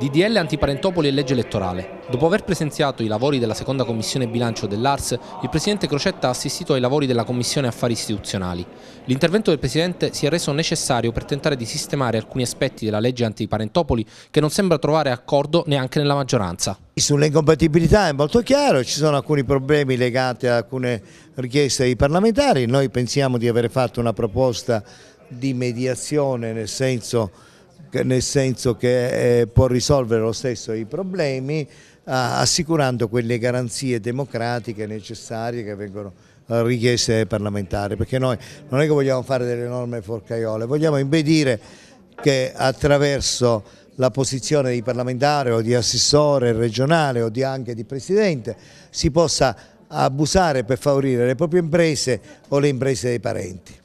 DDL antiparentopoli e legge elettorale. Dopo aver presenziato i lavori della seconda commissione bilancio dell'ARS, il presidente Crocetta ha assistito ai lavori della commissione affari istituzionali. L'intervento del presidente si è reso necessario per tentare di sistemare alcuni aspetti della legge antiparentopoli che non sembra trovare accordo neanche nella maggioranza. Sulle incompatibilità è molto chiaro, ci sono alcuni problemi legati a alcune richieste dei parlamentari, noi pensiamo di avere fatto una proposta di mediazione nel senso nel senso che eh, può risolvere lo stesso i problemi assicurando quelle garanzie democratiche necessarie che vengono eh, richieste parlamentari, perché noi non è che vogliamo fare delle norme forcaiole, vogliamo impedire che attraverso la posizione di parlamentare o di assessore regionale o di anche di presidente si possa abusare per favorire le proprie imprese o le imprese dei parenti.